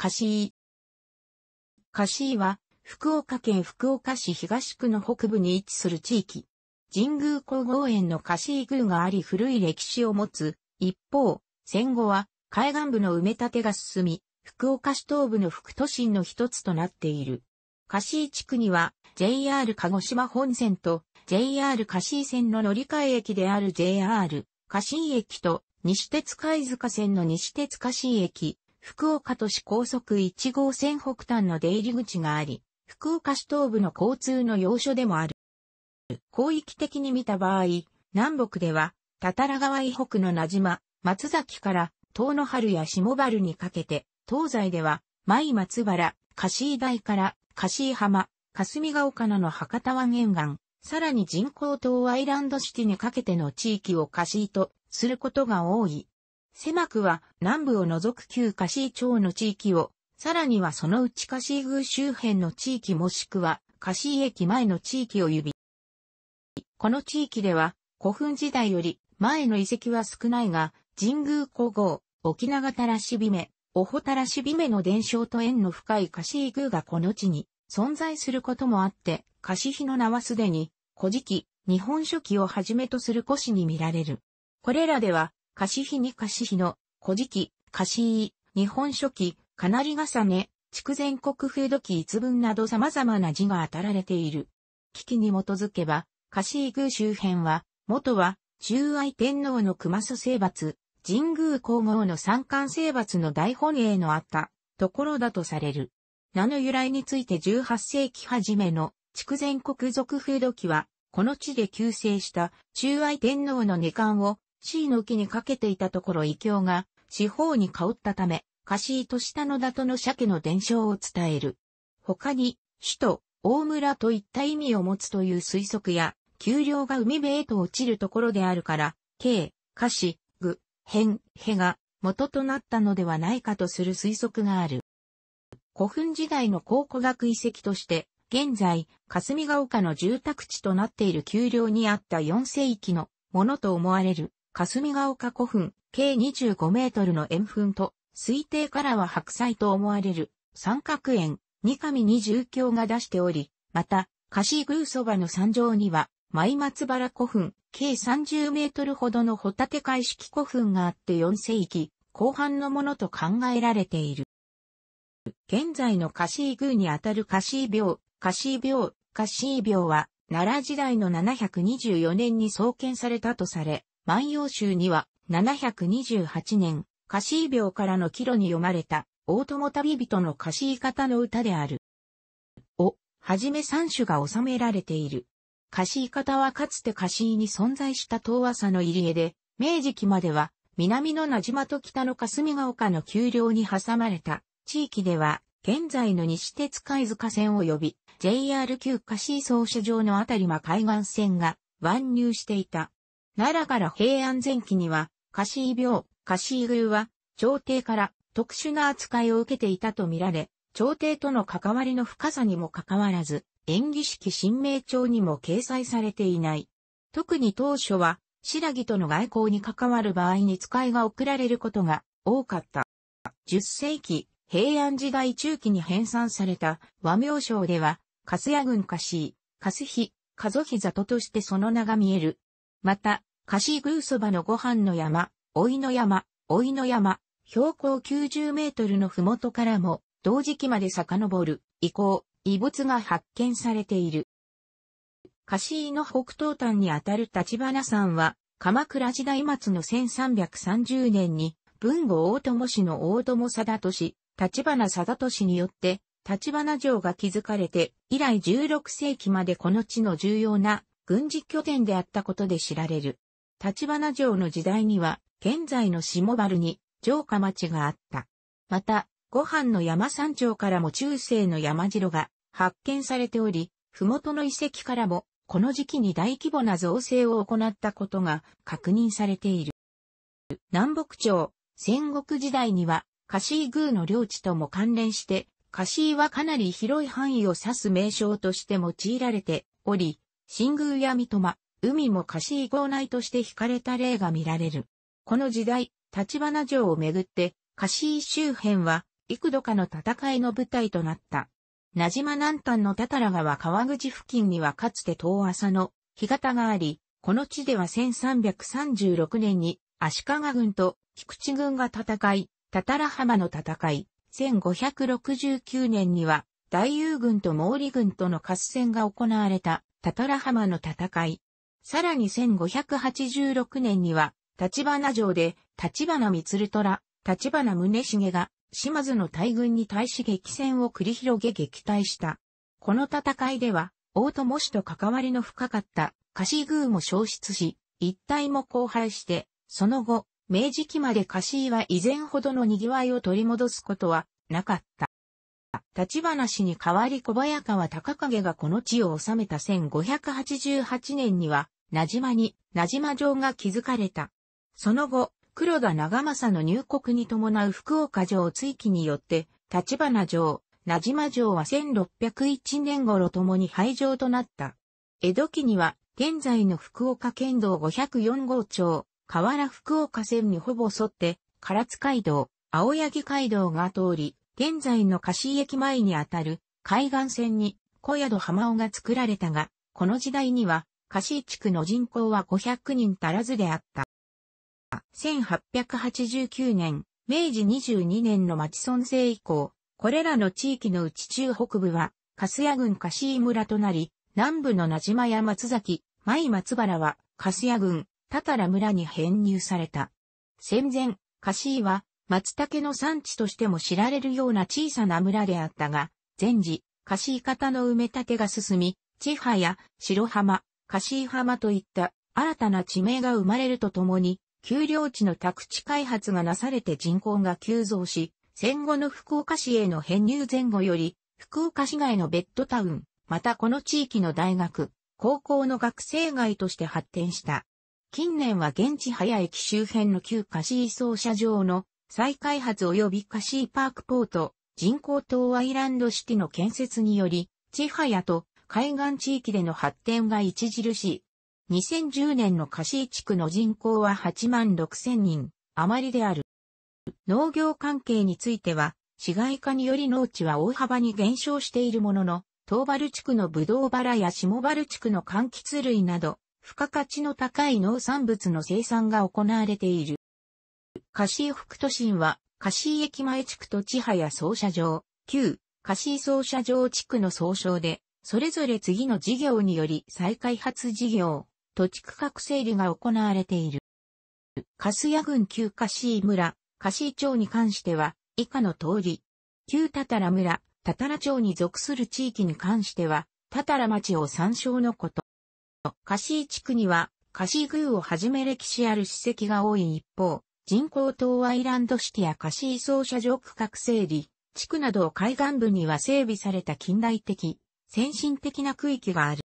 カシー。カシーは、福岡県福岡市東区の北部に位置する地域。神宮皇后園のカシー宮があり古い歴史を持つ。一方、戦後は海岸部の埋め立てが進み、福岡市東部の副都心の一つとなっている。カシー地区には JR 鹿児島本線と JR カシー線の乗り換え駅である JR カシー駅と西鉄貝塚線の西鉄カシー駅、福岡都市高速1号線北端の出入り口があり、福岡市東部の交通の要所でもある。広域的に見た場合、南北では、多々良川以北の名島、松崎から、東の春や下原にかけて、東西では、舞松原、香椎台から、香椎浜、霞ヶ丘なの博多湾沿岸、さらに人工島アイランドシティにかけての地域を香椎とすることが多い。狭くは南部を除く旧カシー町の地域を、さらにはその内カシー宮周辺の地域もしくはカシー駅前の地域を指。この地域では古墳時代より前の遺跡は少ないが、神宮古号、沖縄たらしびめ、おほたらしびめの伝承と縁の深いカシー宮がこの地に存在することもあって、カシヒの名はすでに、古事記、日本書紀をはじめとする古史に見られる。これらでは、貸シ日に貸シ日の、古事記、貸しい、日本書記、かなり重ね、筑前国風土記一文など様々な字が当たられている。危機に基づけば、貸し宮周辺は、元は、中愛天皇の熊祖征伐、神宮皇后の三冠征伐の大本営のあったところだとされる。名の由来について18世紀初めの筑前国族風土記は、この地で旧成した中愛天皇の二冠を椎の木にかけていたところ異教が、四方に香ったため、カシーと下野田との鮭の伝承を伝える。他に、首都、大村といった意味を持つという推測や、丘陵が海辺へと落ちるところであるから、慶、歌詞、具、変、へが元となったのではないかとする推測がある。古墳時代の考古学遺跡として、現在、霞ヶ丘の住宅地となっている丘陵にあった4世紀のものと思われる霞ヶ丘古墳、計25メートルの円墳と、推定からは白菜と思われる、三角円、二神二重鏡が出しており、また、菓子宮そばの山上には、舞松原古墳、計30メートルほどのホタテ海式古墳があって4世紀、後半のものと考えられている。現在の菓子宮にあたる菓子廟、菓子廟、菓子廟は、奈良時代の724年に創建されたとされ、万葉集には、728年、カシー病からの帰路に読まれた、大友旅人のカシー方の歌である。を、はじめ三種が収められている。カシー方はかつてカシーに存在した遠浅の入り江で、明治期までは、南の名島と北の霞ヶ丘の丘陵に挟まれた地域では、現在の西鉄貝塚線及び JR 旧カシー総社場のあたりま海岸線が湾入していた。奈良から平安前期には、カシー病、カ貸衣宮は、朝廷から特殊な扱いを受けていたとみられ、朝廷との関わりの深さにもかかわらず、演技式新名帳にも掲載されていない。特に当初は、白木との外交に関わる場合に使いが送られることが多かった。10世紀、平安時代中期に編纂された和名称では、カスヤ軍カシー、カスヒ、カゾヒザトとしてその名が見える。また、菓子ーそばのご飯の山、老いの山、老いの山、標高90メートルのふもとからも、同時期まで遡る、遺構、遺物が発見されている。菓子の北東端にあたる立花山は、鎌倉時代末の1330年に、文後大友氏の大友貞俊、立花貞俊によって、立花城が築かれて、以来16世紀までこの地の重要な軍事拠点であったことで知られる。立花城の時代には、現在の下原に城下町があった。また、ご飯の山山頂からも中世の山城が発見されており、麓の遺跡からも、この時期に大規模な造成を行ったことが確認されている。南北朝、戦国時代には、カシー宮の領地とも関連して、カシーはかなり広い範囲を指す名称として用いられており、新宮や三笘、海も貸し遺内として惹かれた例が見られる。この時代、立花城をめぐって、貸し周辺は、幾度かの戦いの舞台となった。名島南端の多々良川川口付近にはかつて遠浅の干潟があり、この地では1336年に足利軍と菊池軍が戦い、多々良浜の戦い、1569年には大友軍と毛利軍との合戦が行われたたたら浜の戦い、さらに1586年には、立花城で、立花光虎、立花宗茂が、島津の大軍に対し激戦を繰り広げ撃退した。この戦いでは、大友氏と関わりの深かった、菓子宮も消失し、一帯も荒廃して、その後、明治期まで菓子は以前ほどの賑わいを取り戻すことはなかった。立花氏に代わり小早川隆景がこの地を治めた1588年には、名島に名島城が築かれた。その後、黒田長政の入国に伴う福岡城追記によって、立花城、名島城は1601年頃ともに廃城となった。江戸期には、現在の福岡県道504号町、河原福岡線にほぼ沿って、唐津街道、青柳街道が通り、現在の貸井駅前にあたる海岸線に小宿浜尾が作られたが、この時代にはカシー地区の人口は500人足らずであった。1889年、明治22年の町村制以降、これらの地域のうち中北部は、カスヤ郡カシー村となり、南部の名島や松崎、舞松原は、カスヤ郡、タタラ村に編入された。戦前、カシーは、松茸の産地としても知られるような小さな村であったが、前時、カシー方の埋め立てが進み、千葉や白浜、カシー浜といった新たな地名が生まれるとともに、丘陵地の宅地開発がなされて人口が急増し、戦後の福岡市への編入前後より、福岡市外のベッドタウン、またこの地域の大学、高校の学生街として発展した。近年は現地早駅周辺の旧カシー操車場の再開発及びカシーパークポート、人工島アイランドシティの建設により、千早と海岸地域での発展が著しい。2010年のカシー地区の人口は8万6千人余りである。農業関係については、市街化により農地は大幅に減少しているものの、東原地区のブドウバラや下原地区の柑橘類など、付加価値の高い農産物の生産が行われている。カシー副都心は、カシー駅前地区と千や総社場、旧、カシー総社場地区の総称で、それぞれ次の事業により再開発事業、土地区画整理が行われている。カスヤ郡旧カシー村、カシー町に関しては、以下の通り、旧タタラ村、タタラ町に属する地域に関しては、タタラ町を参照のこと。カシー地区には、カシー宮をはじめ歴史ある史跡が多い一方、人工島アイランドシティやカシー奏者場区画整理、地区などを海岸部には整備された近代的、先進的な区域がある。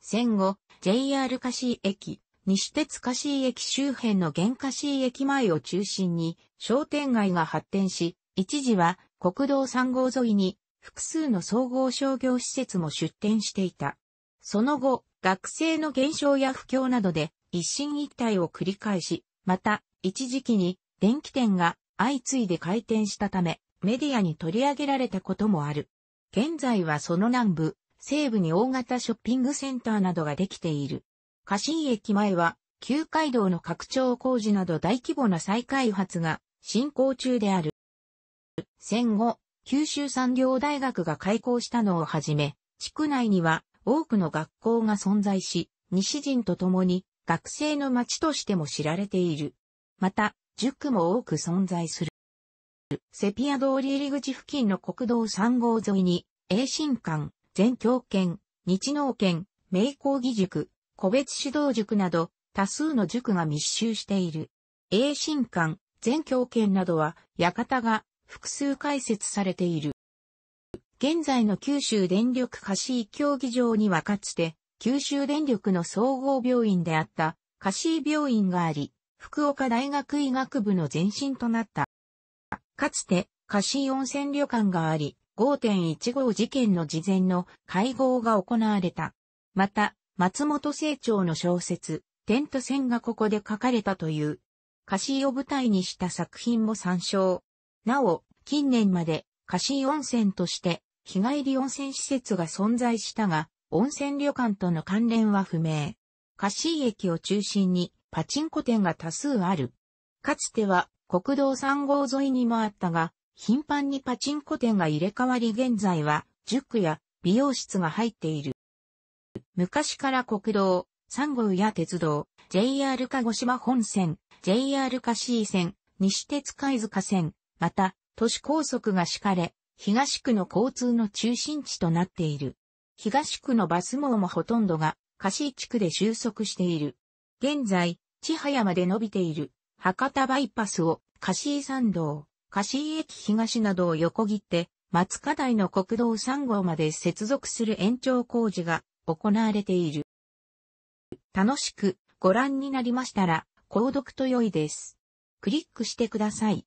戦後、JR カシー駅、西鉄カシー駅周辺の原カシー駅前を中心に商店街が発展し、一時は国道3号沿いに複数の総合商業施設も出店していた。その後、学生の減少や不況などで一進一退を繰り返し、また一時期に電気店が相次いで開店したためメディアに取り上げられたこともある。現在はその南部、西部に大型ショッピングセンターなどができている。家臣駅前は、旧街道の拡張工事など大規模な再開発が進行中である。戦後、九州産業大学が開校したのをはじめ、地区内には多くの学校が存在し、西人と共に学生の街としても知られている。また、塾も多く存在する。セピア通り入り口付近の国道3号沿いに、栄新館、全教圏、日農圏、名工義塾、個別指導塾など、多数の塾が密集している。栄新館、全教圏などは、館が複数開設されている。現在の九州電力貸一競技場にはかつて、九州電力の総合病院であった、貸井病院があり、福岡大学医学部の前身となった。かつて、貸し温泉旅館があり、5.15事件の事前の会合が行われた。また、松本清張の小説、テント戦がここで書かれたという、歌詞を舞台にした作品も参照。なお、近年まで歌詞温泉として日帰り温泉施設が存在したが、温泉旅館との関連は不明。歌詞駅を中心にパチンコ店が多数ある。かつては国道3号沿いにもあったが、頻繁にパチンコ店が入れ替わり現在は、塾や美容室が入っている。昔から国道、3号や鉄道、JR 鹿児島本線、JR 鹿 C 線、西鉄貝塚線、また、都市高速が敷かれ、東区の交通の中心地となっている。東区のバス網もほとんどが、菓子地区で収束している。現在、千早まで伸びている博多バイパスを、貸井参道、貸井駅東などを横切って、松花台の国道3号まで接続する延長工事が行われている。楽しくご覧になりましたら、購読と良いです。クリックしてください。